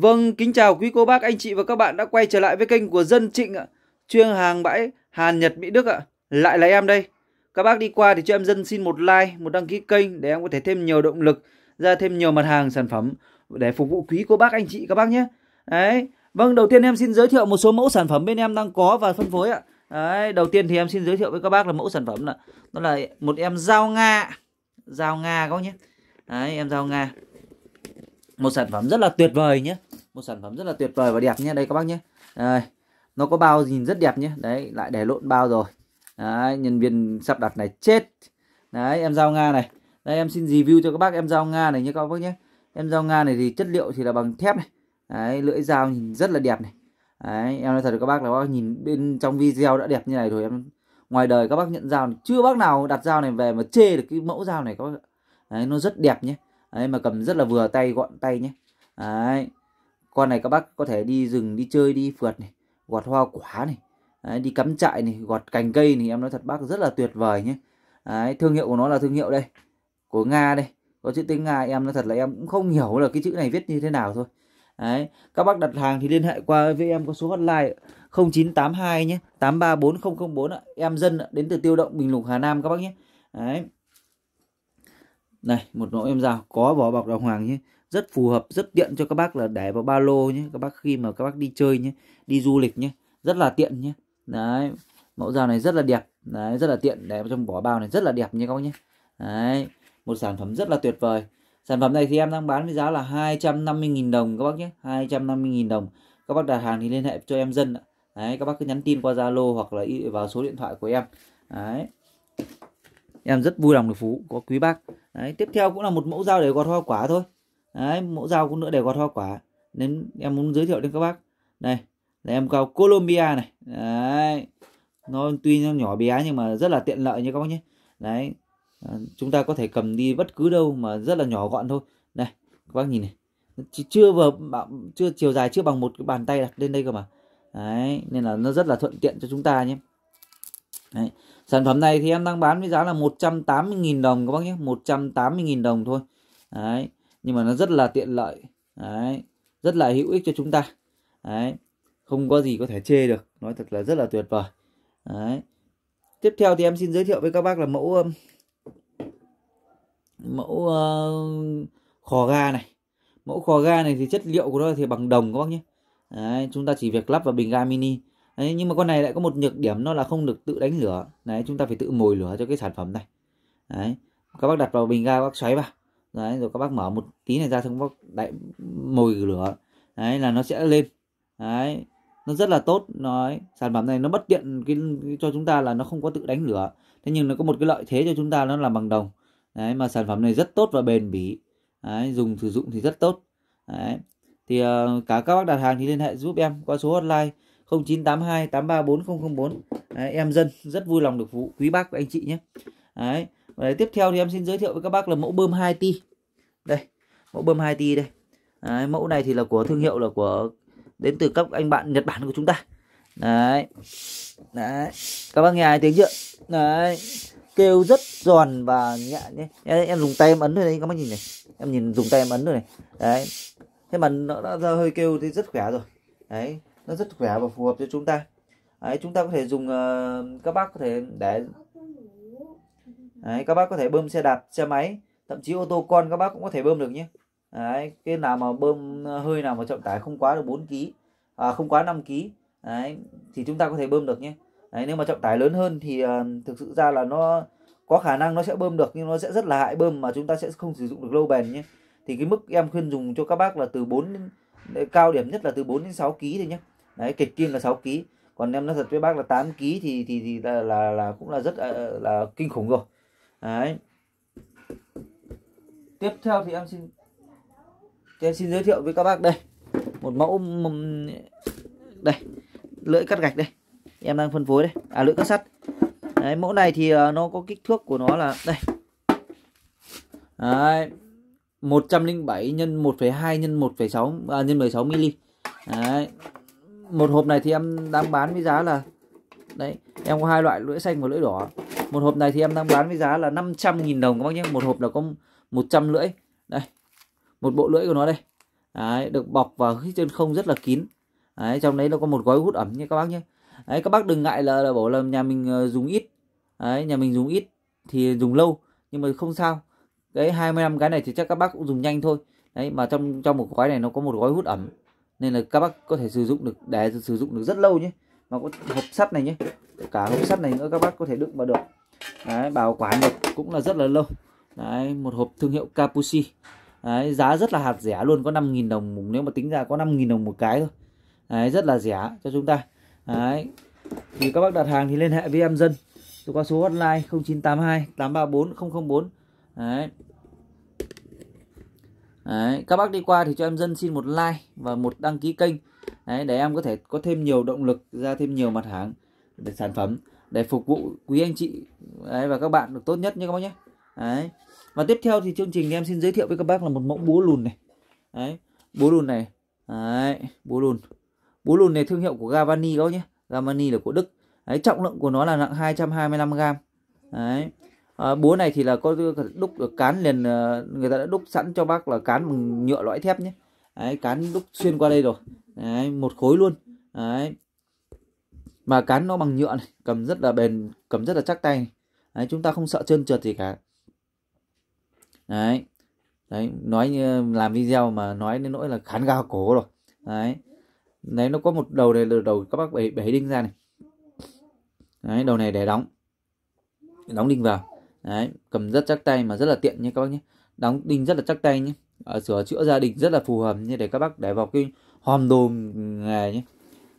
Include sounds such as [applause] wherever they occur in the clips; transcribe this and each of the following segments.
Vâng, kính chào quý cô bác, anh chị và các bạn đã quay trở lại với kênh của Dân Trịnh ạ. Chuyên hàng bãi Hàn Nhật Mỹ Đức ạ. Lại là em đây. Các bác đi qua thì cho em Dân xin một like, một đăng ký kênh để em có thể thêm nhiều động lực, ra thêm nhiều mặt hàng sản phẩm để phục vụ quý cô bác, anh chị các bác nhé. Đấy. Vâng, đầu tiên em xin giới thiệu một số mẫu sản phẩm bên em đang có và phân phối ạ. Đấy, đầu tiên thì em xin giới thiệu với các bác là mẫu sản phẩm là đó là một em dao Nga. Dao Nga các bác nhé. Đấy, em dao Nga một sản phẩm rất là tuyệt vời nhé một sản phẩm rất là tuyệt vời và đẹp nhé đây các bác nhé đây. nó có bao nhìn rất đẹp nhé đấy lại để lộn bao rồi đấy, nhân viên sắp đặt này chết đấy em giao nga này đây em xin review cho các bác em giao nga này nhé các bác nhé em giao nga này thì chất liệu thì là bằng thép này đấy, lưỡi dao nhìn rất là đẹp này đấy, em nói thật với các bác là các bác nhìn bên trong video đã đẹp như này rồi em ngoài đời các bác nhận dao chưa bác nào đặt dao này về mà chê được cái mẫu dao này các bác Đấy, nó rất đẹp nhé đấy, mà cầm rất là vừa tay gọn tay nhé đấy. con này các bác có thể đi rừng đi chơi đi phượt này gọt hoa quả này đấy, đi cắm trại này gọt cành cây này em nói thật bác rất là tuyệt vời nhé đấy, thương hiệu của nó là thương hiệu đây của nga đây có chữ tiếng nga em nói thật là em cũng không hiểu là cái chữ này viết như thế nào thôi Đấy. Các bác đặt hàng thì liên hệ qua với em có số hotline 0982 nhé 834004 ạ. Em dân đến từ Tiêu Động Bình Lục Hà Nam các bác nhé. Đấy. Này, một mẫu em dao có vỏ bọc đàng hoàng nhé. Rất phù hợp, rất tiện cho các bác là để vào ba lô nhé. Các bác khi mà các bác đi chơi nhé, đi du lịch nhé. Rất là tiện nhé. Đấy, mẫu dao này rất là đẹp. Đấy, rất là tiện. Để vào trong vỏ bao này rất là đẹp nhé các bác nhé. Đấy, một sản phẩm rất là tuyệt vời. Sản phẩm này thì em đang bán với giá là 250.000 đồng các bác nhé. 250.000 đồng. Các bác đặt hàng thì liên hệ cho em dân ạ. Đấy, các bác cứ nhắn tin qua Zalo hoặc là vào số điện thoại của em. Đấy em rất vui lòng được phú có quý bác đấy, tiếp theo cũng là một mẫu dao để gọt hoa quả thôi đấy, mẫu dao cũng nữa để gọt hoa quả nên em muốn giới thiệu đến các bác này là em cao Colombia này đấy nó tuy nó nhỏ bé nhưng mà rất là tiện lợi như các bác nhé đấy à, chúng ta có thể cầm đi bất cứ đâu mà rất là nhỏ gọn thôi này các bác nhìn này chưa vừa chưa chiều dài chưa bằng một cái bàn tay đặt lên đây cơ mà đấy nên là nó rất là thuận tiện cho chúng ta nhé đấy Sản phẩm này thì em đang bán với giá là 180.000 đồng các bác nhé 180.000 đồng thôi Đấy Nhưng mà nó rất là tiện lợi Đấy Rất là hữu ích cho chúng ta Đấy Không có gì có thể chê được Nói thật là rất là tuyệt vời Đấy Tiếp theo thì em xin giới thiệu với các bác là mẫu Mẫu uh, Khò ga này Mẫu khò ga này thì chất liệu của nó thì bằng đồng các bác nhé Đấy, chúng ta chỉ việc lắp vào bình ga mini Đấy, nhưng mà con này lại có một nhược điểm nó là không được tự đánh lửa đấy chúng ta phải tự mồi lửa cho cái sản phẩm này đấy các bác đặt vào bình ga các bác xoáy vào đấy rồi các bác mở một tí này ra xong bác đại mồi lửa đấy là nó sẽ lên đấy nó rất là tốt nói sản phẩm này nó bất tiện cái, cái, cho chúng ta là nó không có tự đánh lửa thế nhưng nó có một cái lợi thế cho chúng ta nó là bằng đồng đấy mà sản phẩm này rất tốt và bền bỉ đấy, dùng sử dụng thì rất tốt đấy thì uh, cả các bác đặt hàng thì liên hệ giúp em qua số hotline 0982 834004 đấy, em dân rất vui lòng được vụ quý bác và anh chị nhé đấy. đấy tiếp theo thì em xin giới thiệu với các bác là mẫu bơm 2 ti đây mẫu bơm 2 ti đây đấy, mẫu này thì là của thương hiệu là của đến từ các anh bạn Nhật Bản của chúng ta đấy đấy các bác nghe ai tiếng chưa đấy kêu rất giòn và nhẹ nhé em, em dùng tay em ấn thôi đấy các bác nhìn này em nhìn dùng tay em ấn rồi này đấy thế mà nó đã ra hơi kêu thì rất khỏe rồi đấy nó rất khỏe và phù hợp cho chúng ta Đấy, chúng ta có thể dùng ờ, các bác có thể để Đấy, các bác có thể bơm xe đạp xe máy thậm chí ô tô con các bác cũng có thể bơm được nhé Đấy, cái nào mà bơm ờ, hơi nào mà trọng tải không quá được 4 kg à, không quá 5 kg Đấy, thì chúng ta có thể bơm được nhé Đấy, nếu mà trọng tải lớn hơn thì uh, thực sự ra là nó có khả năng nó sẽ bơm được nhưng nó sẽ rất là hại bơm mà chúng ta sẽ không sử dụng được lâu bền nhé thì cái mức em khuyên dùng cho các bác là từ 4 cao điểm nhất là từ 4 đến 6 kg thôi nhé đấy kịch kim là 6 ký còn em nói thật với bác là 8 ký thì thì thì là là, là cũng là rất là, ờ, là kinh khủng rồi đấy tiếp theo thì em xin thì em xin giới thiệu với các bác đây một mẫu đây lưỡi cắt gạch đây em đang phân phối đây à lưỡi cắt sắt đấy mẫu này thì ờ, nó có kích thước của nó là đây đấy 107 nhân 1,2 nhân 1,6 à, nhân 16 mm đấy một hộp này thì em đang bán với giá là đấy em có hai loại lưỡi xanh và lưỡi đỏ một hộp này thì em đang bán với giá là 500.000 đồng các bác nhé một hộp là có 100 lưỡi đây một bộ lưỡi của nó đây đấy, được bọc vào trên không rất là kín đấy, trong đấy nó có một gói hút ẩm nha các bác nhé đấy, các bác đừng ngại là, là bảo là nhà mình ờ, dùng ít đấy, nhà mình dùng ít thì dùng lâu nhưng mà không sao cái năm cái này thì chắc các bác cũng dùng nhanh thôi đấy mà trong trong một gói này nó có một gói hút ẩm nên là các bác có thể sử dụng được để sử dụng được rất lâu nhé mà có hộp sắt này nhé cả hộp sắt này nữa các bác có thể đựng vào được đấy, bảo quản được cũng là rất là lâu đấy một hộp thương hiệu Capucci đấy, giá rất là hạt rẻ luôn có 5.000 đồng nếu mà tính ra có 5.000 đồng một cái thôi đấy, rất là rẻ cho chúng ta đấy thì các bác đặt hàng thì liên hệ với em dân qua số hotline 0982 834 004 đấy Đấy, các bác đi qua thì cho em dân xin một like và một đăng ký kênh Đấy, để em có thể có thêm nhiều động lực ra thêm nhiều mặt hàng để sản phẩm để phục vụ quý anh chị đấy, và các bạn được tốt nhất nhé các bác nhé đấy và tiếp theo thì chương trình em xin giới thiệu với các bác là một mẫu búa lùn này đấy búa lùn này đấy búa lùn búa lùn này thương hiệu của Gavani các bác nhé Gavani là của Đức đấy trọng lượng của nó là nặng 225 gram đấy à, búa này thì là có đúc cán liền ờ, người ta đã đúc sẵn cho bác là cán bằng nhựa lõi thép nhé đấy, cán đúc xuyên qua đây rồi đấy, một khối luôn đấy mà cán nó bằng nhựa này cầm rất là bền cầm rất là chắc tay đấy, chúng ta không sợ trơn trượt gì cả đấy đấy nói như làm video mà nói đến nỗi là khán gao cổ rồi đấy đấy nó có một đầu này là đầu các bác bể, bể đinh ra này đấy đầu này để đóng đóng đinh vào đấy cầm rất chắc tay mà rất là tiện nhé các bác nhé đóng đinh rất là chắc tay nhé ở ờ, sửa chữa gia đình rất là phù hợp như để các bác để vào cái hòm đồ nghề nhé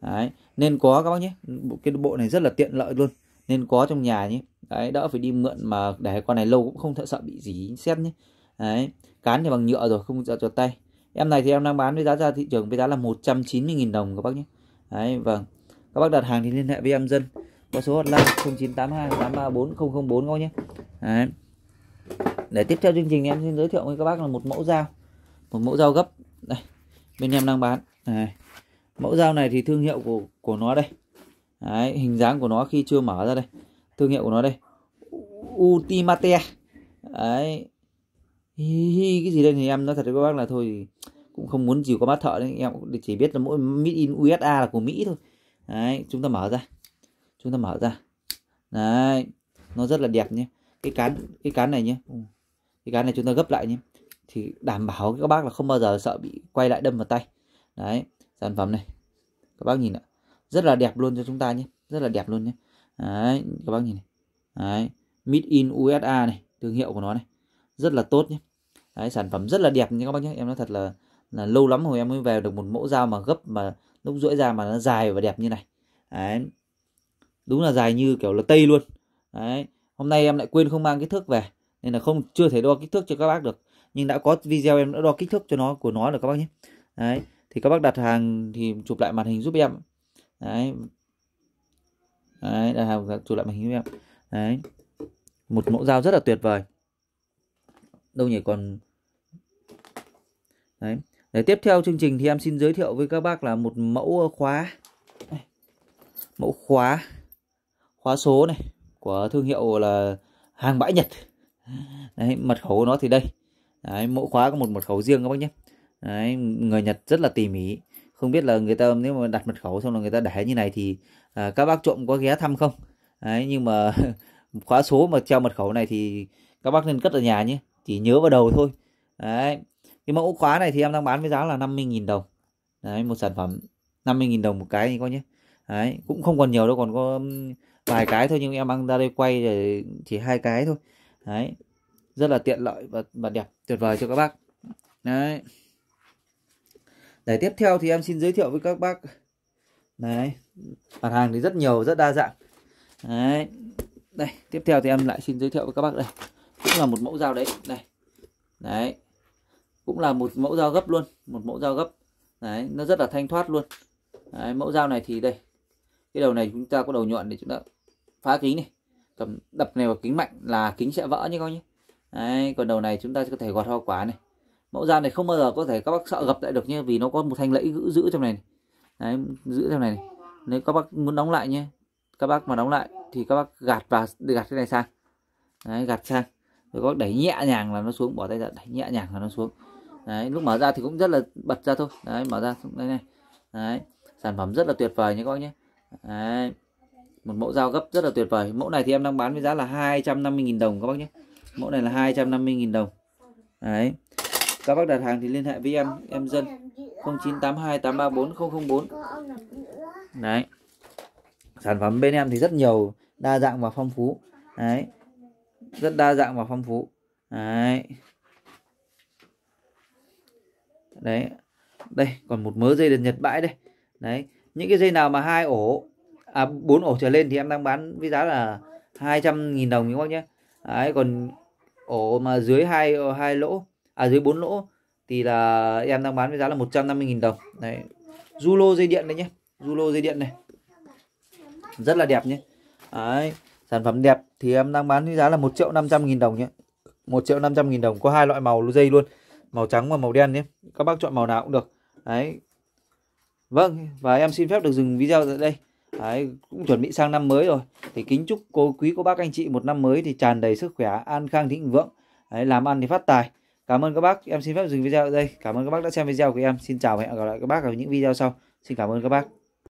đấy nên có các bác nhé bộ cái bộ này rất là tiện lợi luôn nên có trong nhà nhé đấy đỡ phải đi mượn mà để con này lâu cũng không sợ bị gì xét nhé đấy cán thì bằng nhựa rồi không sợ cho tay em này thì em đang bán với giá ra thị trường với giá là 190.000 đồng các bác nhé đấy vâng các bác đặt hàng thì liên hệ với em dân có số hotline 0982 834 004 các nhé Đấy. để tiếp theo chương trình em xin giới thiệu với các bác là một mẫu dao một mẫu dao gấp đây bên em đang bán này. mẫu dao này thì thương hiệu của của nó đây Đấy, hình dáng của nó khi chưa mở ra đây thương hiệu của nó đây Ultimate Đấy hi, cái gì đây thì em nói thật với các bác là thôi cũng không muốn chịu có bác thợ đấy em chỉ biết là mỗi made in USA là của Mỹ thôi đấy chúng ta mở ra chúng ta mở ra đấy nó rất là đẹp nhé cái cán cái cán này nhé ừ. cái cán này chúng ta gấp lại nhé thì đảm bảo các bác là không bao giờ sợ bị quay lại đâm vào tay đấy sản phẩm này các bác nhìn ạ rất là đẹp luôn cho chúng ta nhé rất là đẹp luôn nhé đấy các bác nhìn này đấy made in usa này thương hiệu của nó này rất là tốt nhé đấy sản phẩm rất là đẹp nhé các bác nhé em nói thật là là lâu lắm rồi em mới về được một mẫu dao mà gấp mà lúc rưỡi ra mà nó dài và đẹp như này đấy đúng là dài như kiểu là tây luôn đấy hôm nay em lại quên không mang kích thước về nên là không chưa thể đo kích thước cho các bác được nhưng đã có video em đã đo kích thước cho nó của nó rồi các bác nhé đấy thì các bác đặt hàng thì chụp lại màn hình giúp em đấy đấy đặt hàng chụp lại màn hình giúp em đấy một mẫu dao rất là tuyệt vời đâu nhỉ còn đấy để tiếp theo chương trình thì em xin giới thiệu với các bác là một mẫu khóa mẫu khóa khóa số này của thương hiệu là hàng bãi Nhật đấy mật khẩu của nó thì đây đấy, mỗi khóa có một mật khẩu riêng các bác nhé đấy, người Nhật rất là tỉ mỉ không biết là người ta nếu mà đặt mật khẩu xong là người ta để như này thì à, các bác trộm có ghé thăm không đấy, nhưng mà [laughs] khóa số mà treo mật khẩu này thì các bác nên cất ở nhà nhé chỉ nhớ vào đầu thôi đấy cái mẫu khóa này thì em đang bán với giá là 50.000 đồng đấy một sản phẩm 50.000 đồng một cái thì các nhé đấy cũng không còn nhiều đâu còn có vài cái thôi nhưng em mang ra đây quay để chỉ hai cái thôi đấy rất là tiện lợi và, và đẹp tuyệt vời cho các bác đấy để tiếp theo thì em xin giới thiệu với các bác đấy mặt hàng thì rất nhiều rất đa dạng đấy đây tiếp theo thì em lại xin giới thiệu với các bác đây cũng là một mẫu dao đấy đây đấy cũng là một mẫu dao gấp luôn một mẫu dao gấp đấy nó rất là thanh thoát luôn đấy, mẫu dao này thì đây cái đầu này chúng ta có đầu nhọn để chúng ta phá kính này cầm đập này vào kính mạnh là kính sẽ vỡ nhé các nhé Đấy, còn đầu này chúng ta có thể gọt hoa quả này mẫu dao này không bao giờ có thể các bác sợ gập lại được nhé vì nó có một thanh lẫy giữ giữ trong này, này. Đấy, giữ trong này, này nếu các bác muốn đóng lại nhé các bác mà đóng lại thì các bác gạt vào gạt cái này sang Đấy, gạt sang rồi các bác đẩy nhẹ nhàng là nó xuống bỏ tay ra đẩy nhẹ nhàng là nó xuống Đấy, lúc mở ra thì cũng rất là bật ra thôi Đấy, mở ra đây này Đấy, sản phẩm rất là tuyệt vời nhé các bác nhé Đấy một mẫu dao gấp rất là tuyệt vời mẫu này thì em đang bán với giá là 250.000 đồng các bác nhé mẫu này là 250.000 đồng đấy các bác đặt hàng thì liên hệ với em em dân 0982 834 004 đấy sản phẩm bên em thì rất nhiều đa dạng và phong phú đấy rất đa dạng và phong phú đấy đấy đây còn một mớ dây đợt nhật bãi đây đấy những cái dây nào mà hai ổ à, 4 ổ trở lên thì em đang bán với giá là 200.000 đồng các bác nhé Đấy, còn ổ mà dưới hai hai lỗ à dưới 4 lỗ thì là em đang bán với giá là 150.000 đồng này. Zulo dây điện đây nhé Zulo dây điện này rất là đẹp nhé đấy sản phẩm đẹp thì em đang bán với giá là 1 triệu 500 nghìn đồng nhé 1 triệu 500 nghìn đồng có hai loại màu dây luôn màu trắng và màu đen nhé các bác chọn màu nào cũng được đấy Vâng và em xin phép được dừng video tại đây Đấy, cũng chuẩn bị sang năm mới rồi thì kính chúc cô quý cô bác anh chị một năm mới thì tràn đầy sức khỏe an khang thịnh vượng Đấy, làm ăn thì phát tài cảm ơn các bác em xin phép dừng video ở đây cảm ơn các bác đã xem video của em xin chào và hẹn gặp lại các bác ở những video sau xin cảm ơn các bác